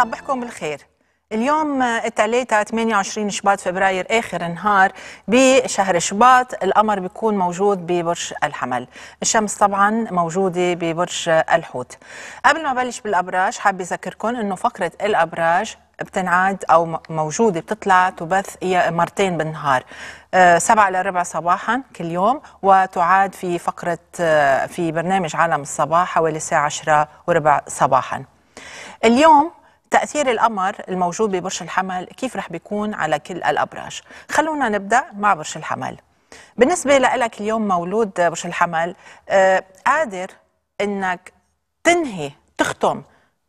صبحكم بالخير اليوم الثلاثة 28 شباط فبراير اخر نهار بشهر شباط القمر بيكون موجود ببرج الحمل الشمس طبعا موجوده ببرج الحوت قبل ما بلش بالابراج حابه اذكركم انه فقره الابراج بتنعاد او موجوده بتطلع تبث مرتين بالنهار آه، سبعة لربع صباحا كل يوم وتعاد في فقرة آه، في برنامج عالم الصباح حوالي الساعة عشرة وربع صباحا اليوم تأثير القمر الموجود ببرج الحمل كيف رح بيكون على كل الأبراج خلونا نبدأ مع برج الحمل بالنسبة لك اليوم مولود برج الحمل آه قادر أنك تنهي تختم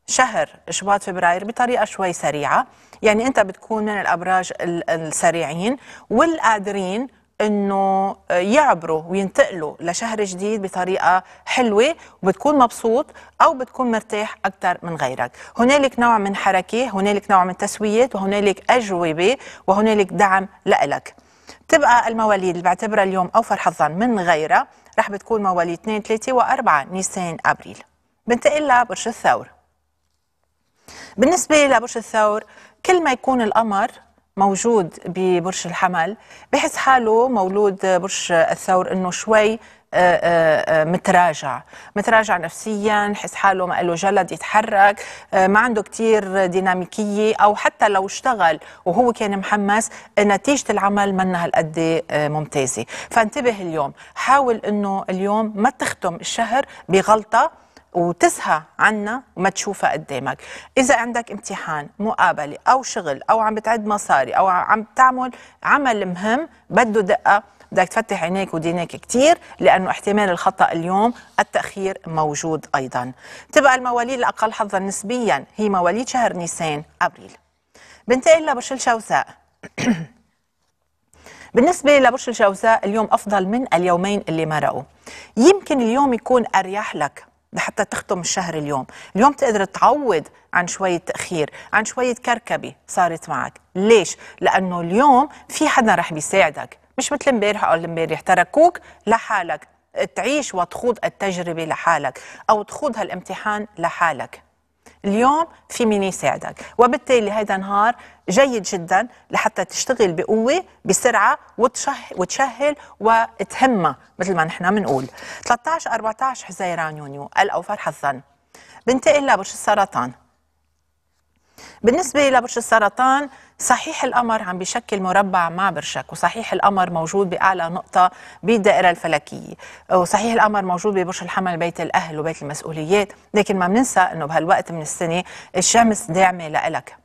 شهر شباط فبراير بطريقه شوي سريعه يعني انت بتكون من الابراج السريعين والقادرين انه يعبروا وينتقلوا لشهر جديد بطريقه حلوه وبتكون مبسوط او بتكون مرتاح اكثر من غيرك هنالك نوع من حركه هنالك نوع من تسويات وهنالك اجوبه وهنالك دعم لإلك تبقى المواليد اللي بعتبرها اليوم اوفر حظا من غيرها رح بتكون مواليد 2 3 و4 نيسان ابريل بنتقل لبرج الثور بالنسبه لبرج الثور كل ما يكون القمر موجود ببرج الحمل بحس حاله مولود برج الثور انه شوي آه، آه، آه، متراجع متراجع نفسيا حس حاله ما له جلد يتحرك ما عنده كتير ديناميكية أو حتى لو اشتغل وهو كان محمس نتيجة العمل منها هالقد ممتازة فانتبه اليوم حاول أنه اليوم ما تختم الشهر بغلطة وتسهى عنا وما تشوفها قدامك اذا عندك امتحان مقابله او شغل او عم بتعد مصاري او عم تعمل عمل مهم بده دقه بدك تفتح عينيك ودينيك كثير لانه احتمال الخطا اليوم التاخير موجود ايضا تبقى المواليد الاقل حظا نسبيا هي مواليد شهر نيسان ابريل بنتقل لبرج الجوزاء بالنسبة لبرج الجوزاء اليوم أفضل من اليومين اللي مرقوا يمكن اليوم يكون أريح لك لحتى تختم الشهر اليوم اليوم تقدر تعوض عن شوية تأخير عن شوية كركبة صارت معك ليش؟ لأنه اليوم في حدا رح بيساعدك مش مثل امبارح او امبارح تركوك لحالك تعيش وتخوض التجربة لحالك أو تخوض هالامتحان لحالك اليوم في مين يساعدك وبالتالي هذا نهار جيد جدا لحتى تشتغل بقوة بسرعة وتشه وتشهل وتهمها مثل ما نحن بنقول 13 14 حزيران يونيو الأوفر حظا بنتقل لبرج السرطان بالنسبة لبرج السرطان صحيح القمر عم بيشكل مربع مع برشك وصحيح القمر موجود بأعلى نقطة بالدائرة الفلكية وصحيح القمر موجود ببرج الحمل بيت الأهل وبيت المسؤوليات لكن ما بننسى أنه بهالوقت من السنة الشمس داعمة لإلك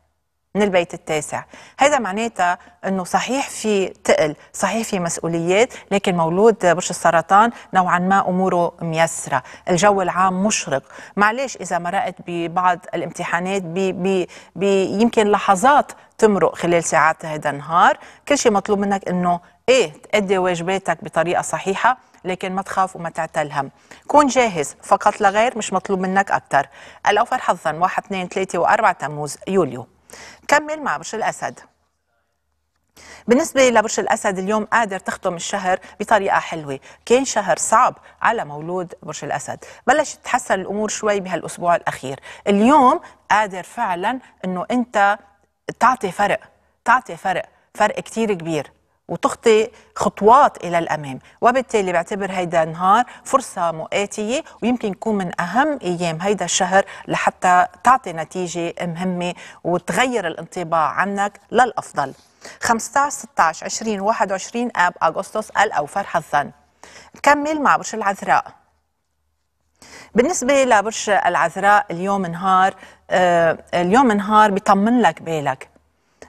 من البيت التاسع هذا معناتها أنه صحيح في تقل صحيح في مسؤوليات لكن مولود برج السرطان نوعا ما أموره ميسرة الجو العام مشرق معلش إذا مرقت ببعض الامتحانات بي بي بي يمكن لحظات تمرق خلال ساعات هذا النهار كل شيء مطلوب منك أنه ايه تأدي واجباتك بطريقة صحيحة لكن ما تخاف وما تعتل هم كون جاهز فقط لغير مش مطلوب منك أكثر الأوفر حظا 1 2 3 و4 تموز يوليو كمل مع برج الأسد بالنسبة لبرج الأسد اليوم قادر تختم الشهر بطريقة حلوة كان شهر صعب على مولود برج الأسد بلشت تتحسن الأمور شوي بهالأسبوع الأخير اليوم قادر فعلا أنه أنت تعطي فرق تعطي فرق فرق كتير كبير وتخطي خطوات الى الامام وبالتالي بعتبر هيدا النهار فرصه مؤاتيه ويمكن يكون من اهم ايام هيدا الشهر لحتى تعطي نتيجه مهمه وتغير الانطباع عنك للافضل 15 16 20 21 اب اغسطس الاوفر حظا نكمل مع برج العذراء بالنسبة لبرج العذراء اليوم نهار آه اليوم نهار بيطمن لك بالك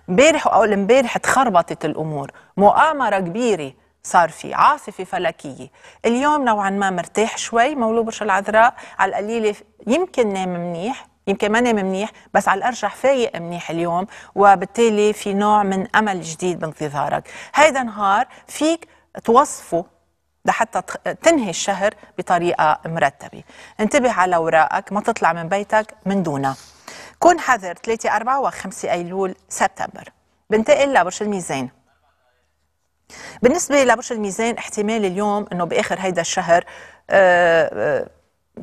امبارح واول امبارح تخربطت الامور مؤامره كبيره صار في عاصفه فلكيه اليوم نوعا ما مرتاح شوي مولو برج العذراء على القليله يمكن نام منيح يمكن ما نام منيح بس على الارجح فايق منيح اليوم وبالتالي في نوع من امل جديد بانتظارك هيدا نهار فيك توصفه لحتى تنهي الشهر بطريقه مرتبه انتبه على اوراقك ما تطلع من بيتك من دونها كون حذر 3 4 و5 ايلول سبتمبر بنتقل لبرج الميزان بالنسبة لبرج الميزان احتمال اليوم انه باخر هيدا الشهر آه، آه،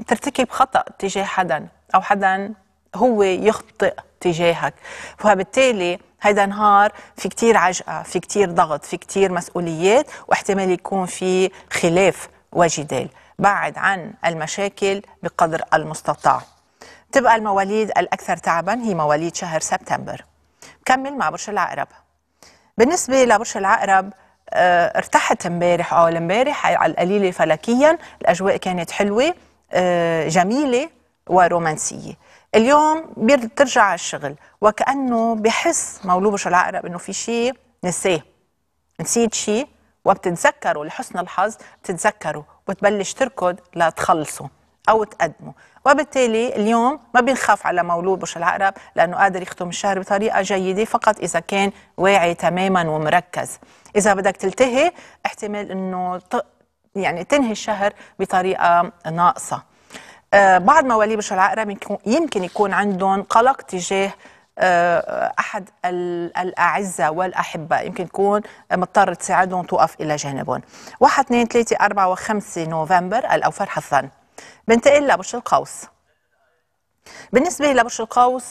ترتكب خطأ تجاه حدا او حدا هو يخطئ تجاهك فبالتالي هيدا نهار في كتير عجقة في كتير ضغط في كتير مسؤوليات واحتمال يكون في خلاف وجدال بعد عن المشاكل بقدر المستطاع تبقى المواليد الأكثر تعبا هي مواليد شهر سبتمبر كمل مع برج العقرب بالنسبة لبرج العقرب آه، ارتحت امبارح او آه، امبارح على القليله فلكيا الاجواء كانت حلوه آه، جميله ورومانسيه اليوم بترجع على الشغل وكانه بحس برج العقرب انه في شيء نساه نسيت شيء وبتتذكره لحسن الحظ بتتذكره وتبلش تركض لتخلصه او تقدمه وبالتالي اليوم ما بنخاف على مولود برج العقرب لأنه قادر يختم الشهر بطريقة جيدة فقط إذا كان واعي تماما ومركز إذا بدك تلتهي احتمال أنه يعني تنهي الشهر بطريقة ناقصة آه، بعض مواليد برج العقرب يمكن يكون عندهم قلق تجاه آه، احد الاعزاء والاحباء يمكن تكون مضطر تساعدهم توقف الى جانبهم 1 2 3 4 و5 نوفمبر الاوفر حظا بنتقل لبرج القوس بالنسبة لبرج القوس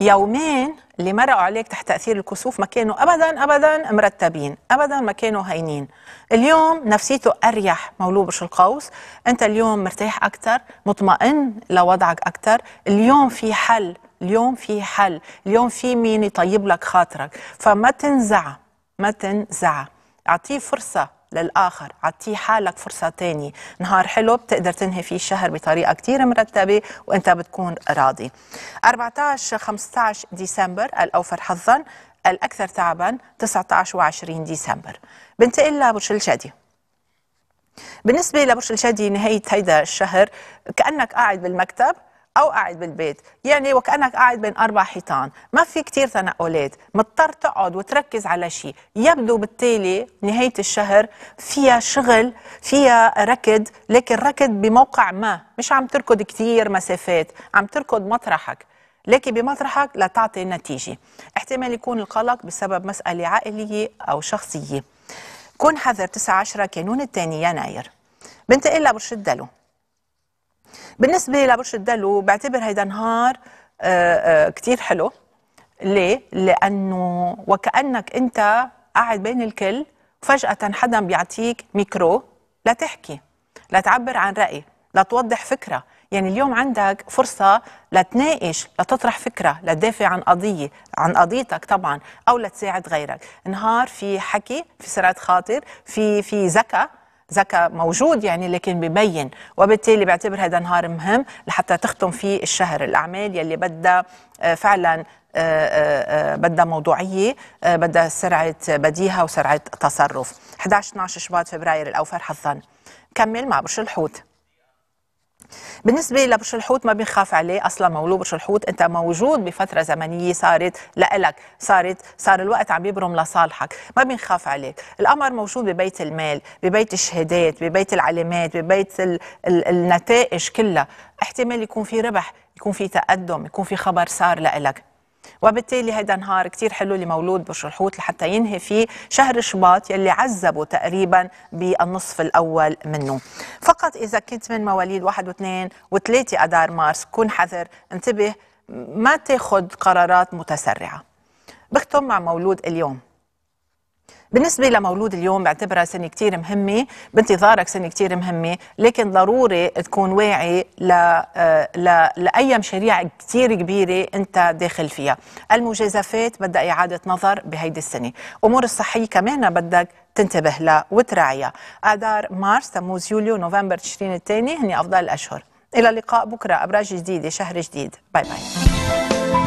يومين اللي مرقوا عليك تحت تأثير الكسوف ما كانوا أبدا أبدا مرتبين أبدا ما كانوا هينين اليوم نفسيته أريح مولود برج القوس أنت اليوم مرتاح أكثر مطمئن لوضعك أكثر اليوم في حل اليوم في حل اليوم في مين يطيب لك خاطرك فما تنزع ما تنزع أعطيه فرصة للآخر عطيه حالك فرصة تانية نهار حلو بتقدر تنهي فيه الشهر بطريقة كتير مرتبة وانت بتكون راضي 14-15 ديسمبر الأوفر حظا الأكثر تعبا 19 و 20 ديسمبر بنتقل لبرج الجدي بالنسبة لبرج الجدي نهاية هيدا الشهر كأنك قاعد بالمكتب او قاعد بالبيت يعني وكانك قاعد بين اربع حيطان ما في كثير تنقلات مضطر تقعد وتركز على شيء يبدو بالتالي نهايه الشهر فيها شغل فيها ركض لكن ركض بموقع ما مش عم تركض كثير مسافات عم تركض مطرحك لكن بمطرحك لا تعطي نتيجه احتمال يكون القلق بسبب مساله عائليه او شخصيه كن حذر 9 10 كانون الثاني يناير بنتقل لبرش الدلو بالنسبه لبرج الدلو بعتبر هيدا نهار آه، آه، كثير حلو ليه؟ لانه وكانك انت قاعد بين الكل فجاه حدا بيعطيك ميكرو لتحكي لتعبر عن راي لتوضح فكره يعني اليوم عندك فرصة لتناقش لتطرح فكرة لتدافع عن قضية عن قضيتك طبعا أو لتساعد غيرك نهار في حكي في سرعة خاطر في في ذكاء ذكاء موجود يعني لكن ببين وبالتالي بعتبر هذا نهار مهم لحتى تختم فيه الشهر الاعمال يلي بدها آه، فعلا آه، آه، بدها موضوعيه بدها سرعه بديهه وسرعه تصرف 11 12 شباط فبراير الاوفر حظا كمل مع برج الحوت بالنسبه لبرج الحوت ما بنخاف عليه اصلا مولود برج الحوت انت موجود بفتره زمنيه صارت لإلك صارت صار الوقت عم يبرم لصالحك ما بنخاف عليك القمر موجود ببيت المال ببيت الشهادات ببيت العلامات ببيت ال ال النتائج كلها احتمال يكون في ربح يكون في تقدم يكون في خبر صار لإلك وبالتالي هذا نهار كتير حلو لمولود برج الحوت لحتى ينهي فيه شهر شباط يلي عذبه تقريبا بالنصف الاول منه فقط اذا كنت من مواليد واحد واثنين وثلاثه اذار مارس كون حذر انتبه ما تاخذ قرارات متسرعه بختم مع مولود اليوم بالنسبة لمولود اليوم بعتبرها سنة كتير مهمة بانتظارك سنة كتير مهمة لكن ضروري تكون واعي ل... آه، ل... لأي مشاريع كتير كبيرة أنت داخل فيها المجازفات بدها إعادة نظر بهيدي السنة أمور الصحية كمان بدك تنتبه لها وتراعيها آذار مارس تموز يوليو نوفمبر تشرين الثاني هني أفضل الأشهر إلى اللقاء بكرة أبراج جديدة شهر جديد باي باي